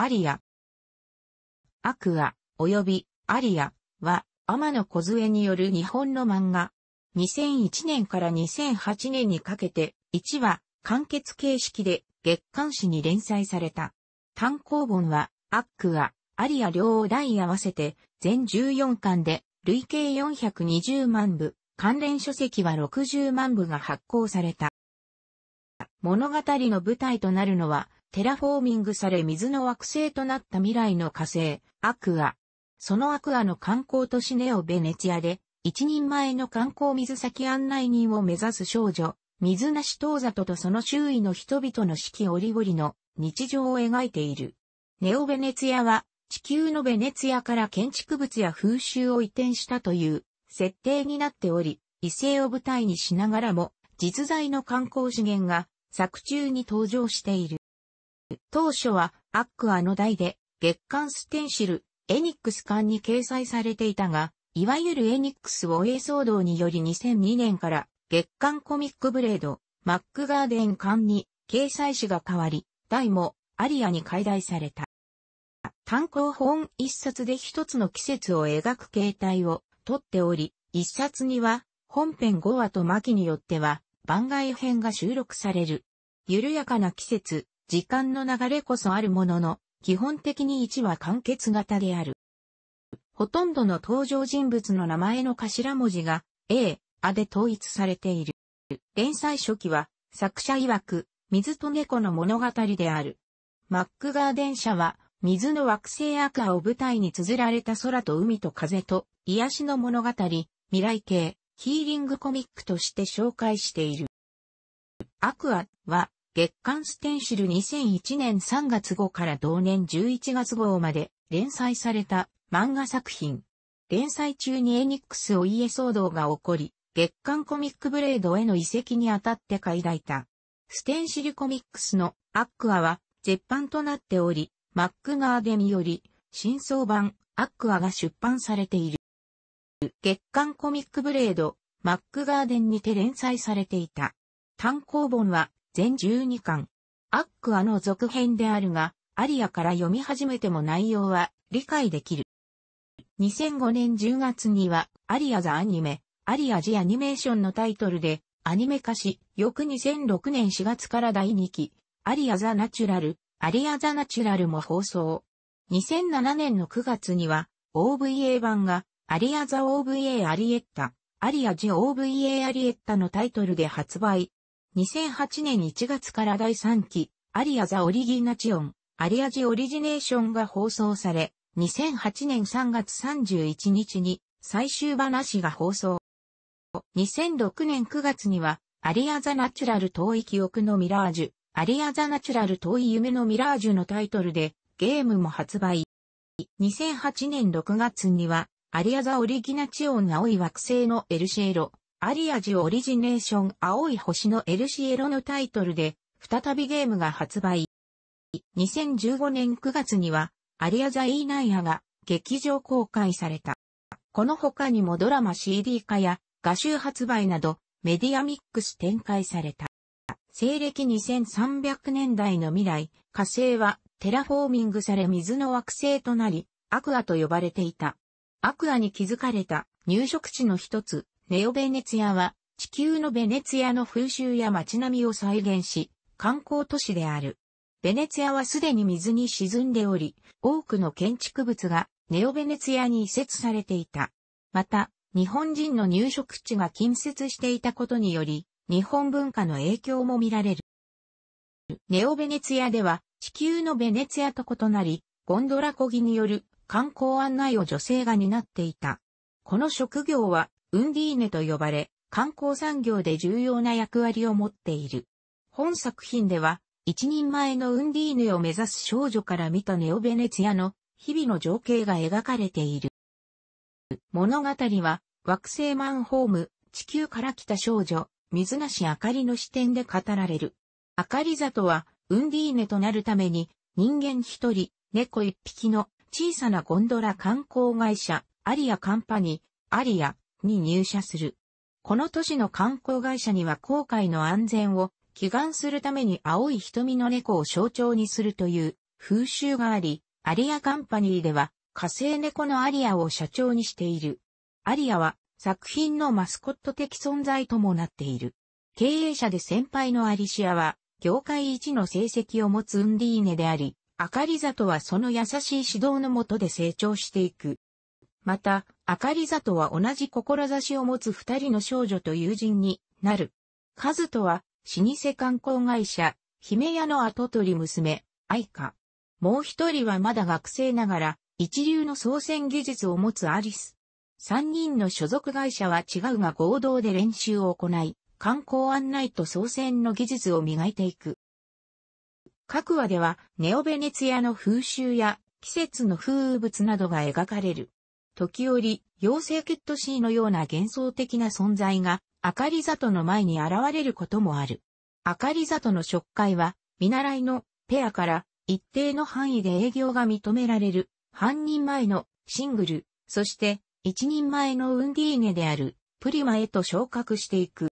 アリア。アクア、及び、アリア、は、天野梢による日本の漫画。2001年から2008年にかけて、1話、完結形式で、月刊誌に連載された。単行本は、アックア、アリア両を合わせて、全14巻で、累計420万部、関連書籍は60万部が発行された。物語の舞台となるのは、テラフォーミングされ水の惑星となった未来の火星、アクア。そのアクアの観光都市ネオベネィアで、一人前の観光水先案内人を目指す少女、水無し遠里とその周囲の人々の四季折々の日常を描いている。ネオベネツィアは地球のベネツィアから建築物や風習を移転したという設定になっており、異性を舞台にしながらも実在の観光資源が作中に登場している。当初は、アックアの代で、月刊ステンシル、エニックス刊に掲載されていたが、いわゆるエニックスを A 騒動により2002年から月刊コミックブレード、マックガーデン刊に掲載誌が変わり、代もアリアに解題された。単行本一冊で一つの季節を描く形態をとっており、一冊には本編5話と巻によっては番外編が収録される。緩やかな季節、時間の流れこそあるものの、基本的に1は完結型である。ほとんどの登場人物の名前の頭文字が A、A で統一されている。連載初期は作者曰く水と猫の物語である。マックガーデン社は水の惑星アクアを舞台に綴られた空と海と風と癒しの物語、未来系、ヒーリングコミックとして紹介している。アクアは月刊ステンシル2001年3月号から同年11月号まで連載された漫画作品。連載中にエニックスお家騒動が起こり、月刊コミックブレードへの移籍にあたってい抱いた。ステンシルコミックスのアクアは絶版となっており、マックガーデンより新装版アクアが出版されている。月刊コミックブレード、マックガーデンにて連載されていた。単行本は全12巻。アックアの続編であるが、アリアから読み始めても内容は理解できる。2005年10月には、アリアザアニメ、アリアジアニメーションのタイトルで、アニメ化し、翌2006年4月から第2期、アリアザナチュラル、アリアザナチュラルも放送。2007年の9月には、OVA 版が、アリアザ OVA アリエッタ、アリアジ OVA アリエッタのタイトルで発売、2008年1月から第3期、アリアザオリギナチオン、アリアジオリジネーションが放送され、2008年3月31日に最終話が放送。2006年9月には、アリアザナチュラル遠い記憶のミラージュ、アリアザナチュラル遠い夢のミラージュのタイトルで、ゲームも発売。2008年6月には、アリアザオリギナチオン青い惑星のエルシェーロ、アリアジオリジネーション青い星のエルシエロのタイトルで、再びゲームが発売。2015年9月には、アリアザイーナイアが劇場公開された。この他にもドラマ CD 化や画集発売などメディアミックス展開された。西暦2300年代の未来、火星はテラフォーミングされ水の惑星となり、アクアと呼ばれていた。アクアに築かれた入植地の一つ、ネオベネツィアは地球のベネツィアの風習や街並みを再現し、観光都市である。ベネツィアはすでに水に沈んでおり、多くの建築物がネオベネツィアに移設されていた。また、日本人の入植地が近接していたことにより、日本文化の影響も見られる。ネオベネツィアでは、地球のベネツィアと異なり、ゴンドラ漕ぎによる観光案内を女性が担っていた。この職業はウンディーネと呼ばれ、観光産業で重要な役割を持っている。本作品では、一人前のウンディーネを目指す少女から見たネオベネツィアの日々の情景が描かれている。物語は、惑星マンホーム、地球から来た少女、水無あかりの視点で語られる。あかり里は、ウンディーネとなるために、人間一人、猫一匹の小さなゴンドラ観光会社、アリアカンパニー、アリア、に入社する。この都市の観光会社には航海の安全を祈願するために青い瞳の猫を象徴にするという風習があり、アリアカンパニーでは火星猫のアリアを社長にしている。アリアは作品のマスコット的存在ともなっている。経営者で先輩のアリシアは業界一の成績を持つウンディーネであり、アカリザとはその優しい指導のもとで成長していく。また、あかりは同じ志を持つ二人の少女と友人になる。カズとは、老舗観光会社、姫屋の跡取り娘、愛花。もう一人はまだ学生ながら、一流の操船技術を持つアリス。三人の所属会社は違うが合同で練習を行い、観光案内と操船の技術を磨いていく。各話では、ネオベネツィアの風習や季節の風物などが描かれる。時折、妖精ケットシーのような幻想的な存在が、明かり里の前に現れることもある。明かり里の食会は、見習いのペアから一定の範囲で営業が認められる、半人前のシングル、そして一人前のウンディーネであるプリマへと昇格していく。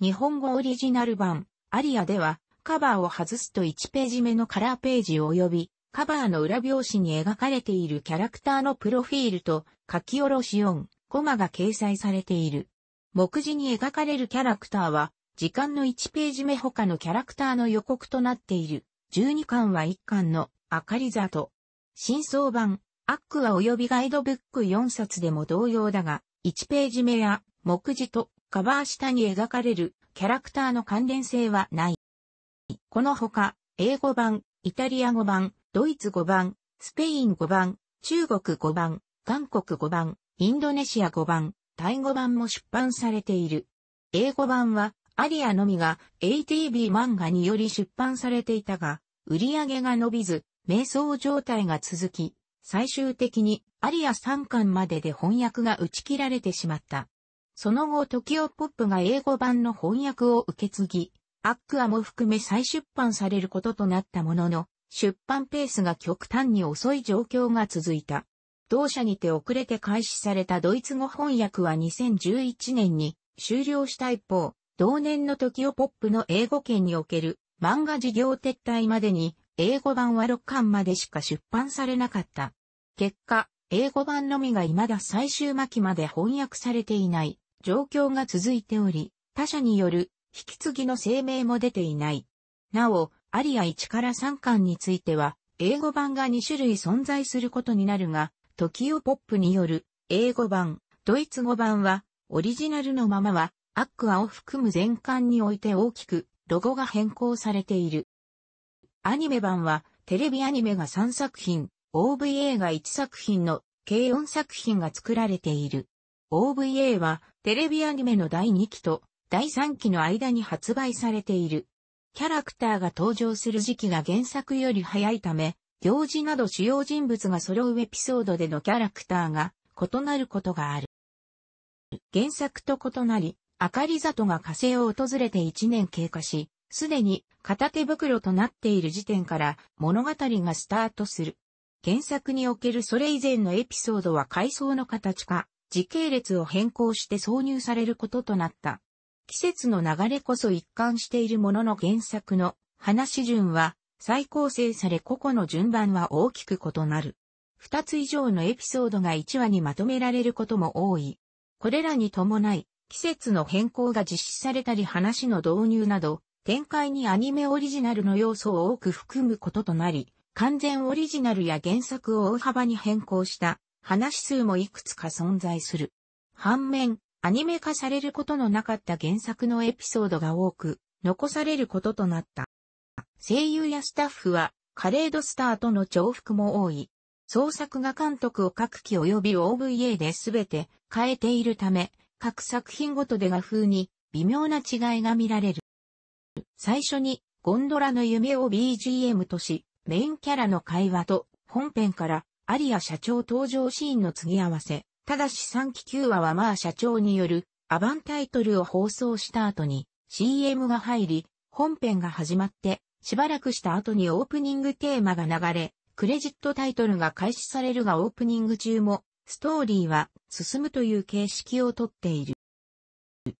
日本語オリジナル版、アリアでは、カバーを外すと1ページ目のカラーページ及びカバーの裏表紙に描かれているキャラクターのプロフィールと書き下ろし4、コマが掲載されている。目次に描かれるキャラクターは、時間の1ページ目他のキャラクターの予告となっている。12巻は1巻の、明かり座と、真相版、アックは及びガイドブック4冊でも同様だが、1ページ目や、目次と、カバー下に描かれる、キャラクターの関連性はない。このほか、英語版、イタリア語版、ドイツ5番、スペイン5番、中国5番、韓国5番、インドネシア5番、タイ5番も出版されている。英語版は、アリアのみが ATB 漫画により出版されていたが、売り上げが伸びず、迷走状態が続き、最終的にアリア3巻までで翻訳が打ち切られてしまった。その後、トキオポップが英語版の翻訳を受け継ぎ、アックアも含め再出版されることとなったものの、出版ペースが極端に遅い状況が続いた。同社にて遅れて開始されたドイツ語翻訳は2011年に終了した一方、同年の時をポップの英語圏における漫画事業撤退までに英語版は6巻までしか出版されなかった。結果、英語版のみが未だ最終巻まで翻訳されていない状況が続いており、他社による引き継ぎの声明も出ていない。なお、アリア1から3巻については、英語版が2種類存在することになるが、トキオポップによる英語版、ドイツ語版は、オリジナルのままは、アックアを含む全巻において大きく、ロゴが変更されている。アニメ版は、テレビアニメが3作品、OVA が1作品の、計4作品が作られている。OVA は、テレビアニメの第2期と、第3期の間に発売されている。キャラクターが登場する時期が原作より早いため、行事など主要人物が揃うエピソードでのキャラクターが異なることがある。原作と異なり、あかり里が火星を訪れて1年経過し、すでに片手袋となっている時点から物語がスタートする。原作におけるそれ以前のエピソードは階層の形か、時系列を変更して挿入されることとなった。季節の流れこそ一貫しているものの原作の話順は再構成され個々の順番は大きく異なる。二つ以上のエピソードが一話にまとめられることも多い。これらに伴い、季節の変更が実施されたり話の導入など、展開にアニメオリジナルの要素を多く含むこととなり、完全オリジナルや原作を大幅に変更した話数もいくつか存在する。反面、アニメ化されることのなかった原作のエピソードが多く、残されることとなった。声優やスタッフは、カレードスターとの重複も多い。創作画監督を各期及び OVA で全て変えているため、各作品ごとで画風に微妙な違いが見られる。最初にゴンドラの夢を BGM とし、メインキャラの会話と本編からアリア社長登場シーンの継ぎ合わせ、ただし3期9話はまあ社長によるアバンタイトルを放送した後に CM が入り、本編が始まって、しばらくした後にオープニングテーマが流れ、クレジットタイトルが開始されるがオープニング中も、ストーリーは進むという形式をとっている。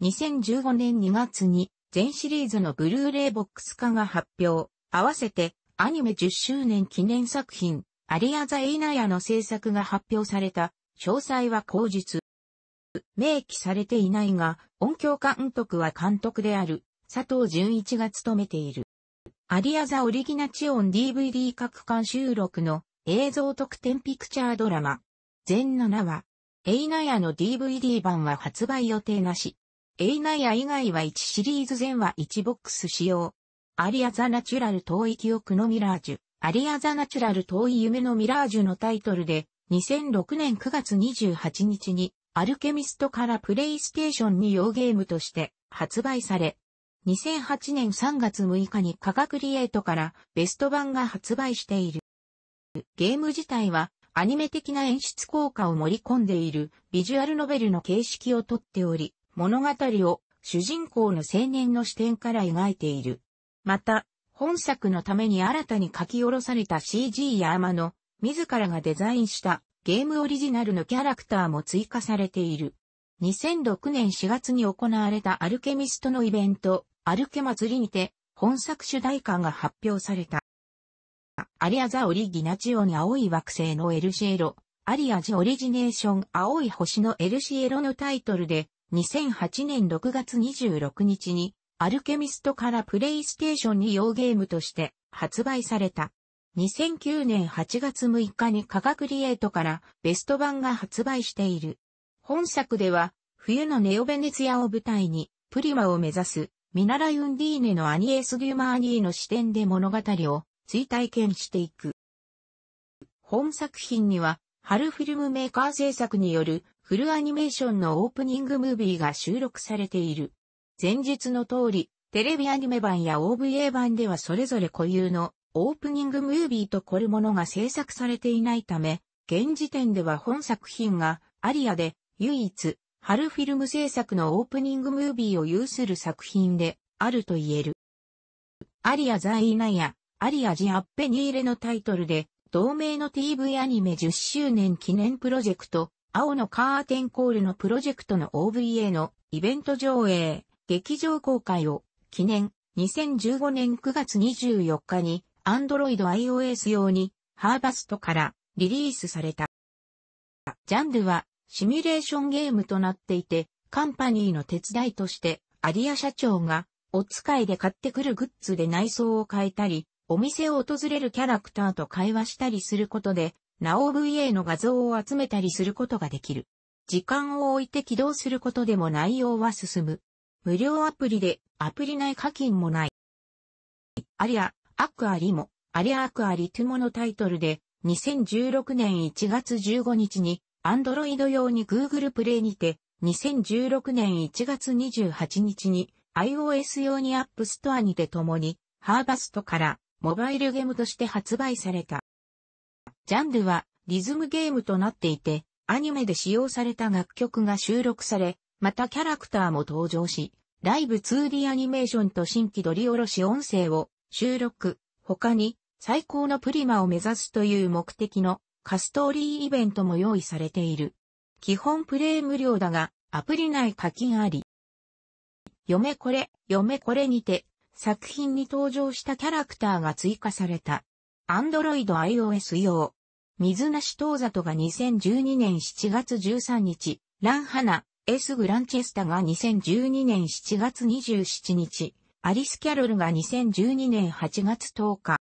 2015年2月に全シリーズのブルーレイボックス化が発表、合わせてアニメ10周年記念作品、アリアザ・エイナヤの制作が発表された詳細は口述。明記されていないが、音響監督は監督である、佐藤淳一が務めている。アリアザオリギナチオン DVD 各巻収録の映像特典ピクチャードラマ。全7話。エイナヤの DVD 版は発売予定なし。エイナヤ以外は1シリーズ全話1ボックス使用。アリアザナチュラル遠い記憶のミラージュ。アリアザナチュラル遠い夢のミラージュのタイトルで2006年9月28日に、アルケミストからプレイステーションに用ゲームとして発売され、2008年3月6日にカ学クリエイトからベスト版が発売している。ゲーム自体はアニメ的な演出効果を盛り込んでいるビジュアルノベルの形式をとっており、物語を主人公の青年の視点から描いている。また、本作のために新たに書き下ろされた CG やアマの自らがデザインしたゲームオリジナルのキャラクターも追加されている。2006年4月に行われたアルケミストのイベント、アルケ祭りにて、本作主題歌が発表された。アリアザオリギナチオに青い惑星のエルシエロ、アリアジオリジネーション青い星のエルシエロのタイトルで、2008年6月26日に、アルケミストからプレイステーションに用ゲームとして発売された。2009年8月6日にカ学クリエイトからベスト版が発売している。本作では、冬のネオベネツヤを舞台に、プリマを目指す、見習いウンディーネのアニエス・デュマーニーの視点で物語を追体験していく。本作品には、春フィルムメーカー制作によるフルアニメーションのオープニングムービーが収録されている。前日の通り、テレビアニメ版や OVA 版ではそれぞれ固有のオープニングムービーとコルモノが制作されていないため、現時点では本作品がアリアで唯一、春フィルム制作のオープニングムービーを有する作品であると言える。アリア在イナや、アリアジアッペニーレのタイトルで、同名の TV アニメ10周年記念プロジェクト、青のカーテンコールのプロジェクトの OVA のイベント上映、劇場公開を記念2015年9月24日に Android iOS 用に、ハーバストからリリースされた。ジャンルは、シミュレーションゲームとなっていて、カンパニーの手伝いとして、アリア社長が、お使いで買ってくるグッズで内装を変えたり、お店を訪れるキャラクターと会話したりすることで、なお VA の画像を集めたりすることができる。時間を置いて起動することでも内容は進む。無料アプリでアプリ内課金もない。アリア、アクアリモ、アリアアクアリトゥモのタイトルで、2016年1月15日に、アンドロイド用に Google プレイにて、2016年1月28日に iOS 用に App Store にて共にハーバストからモバイルゲームとして発売された。ジャンルはリズムゲームとなっていてアニメで使用された楽曲が収録され、またキャラクターも登場し、ライブ 2D アニメーションと新規取り下ろし音声を収録、他に最高のプリマを目指すという目的のカストーリーイベントも用意されている。基本プレイ無料だが、アプリ内課金あり。嫁これ、嫁これにて、作品に登場したキャラクターが追加された。アンドロイド iOS 用。水無し東里が2012年7月13日、ランハナ、S グランチェスタが2012年7月27日。アリス・キャロルが2012年8月10日、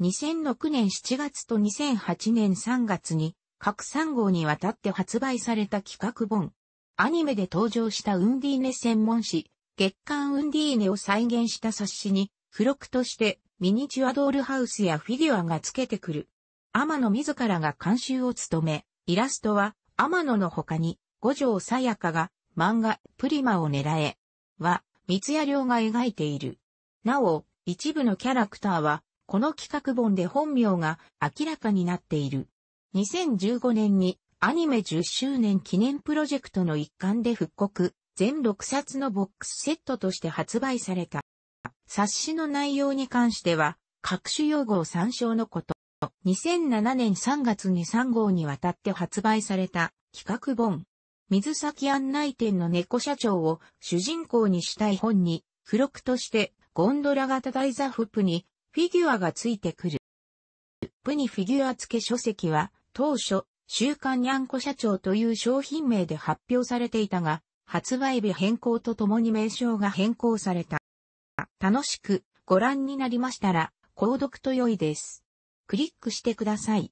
2006年7月と2008年3月に各3号にわたって発売された企画本。アニメで登場したウンディーネ専門誌、月刊ウンディーネを再現した冊子に、付録としてミニチュアドールハウスやフィギュアが付けてくる。天野自らが監修を務め、イラストは天野の他に五条さやかが漫画プリマを狙えは三谷良が描いている。なお、一部のキャラクターは、この企画本で本名が明らかになっている。2015年にアニメ10周年記念プロジェクトの一環で復刻、全6冊のボックスセットとして発売された。冊子の内容に関しては、各種用語を参照のこと。2007年3月に3号にわたって発売された企画本、水先案内店の猫社長を主人公にしたい本に、付録としてゴンドラ型台座フップにフィギュアがついてくる。フプにフィギュア付け書籍は、当初、週刊にゃんこ社長という商品名で発表されていたが、発売日変更とともに名称が変更された。楽しくご覧になりましたら、購読と良いです。クリックしてください。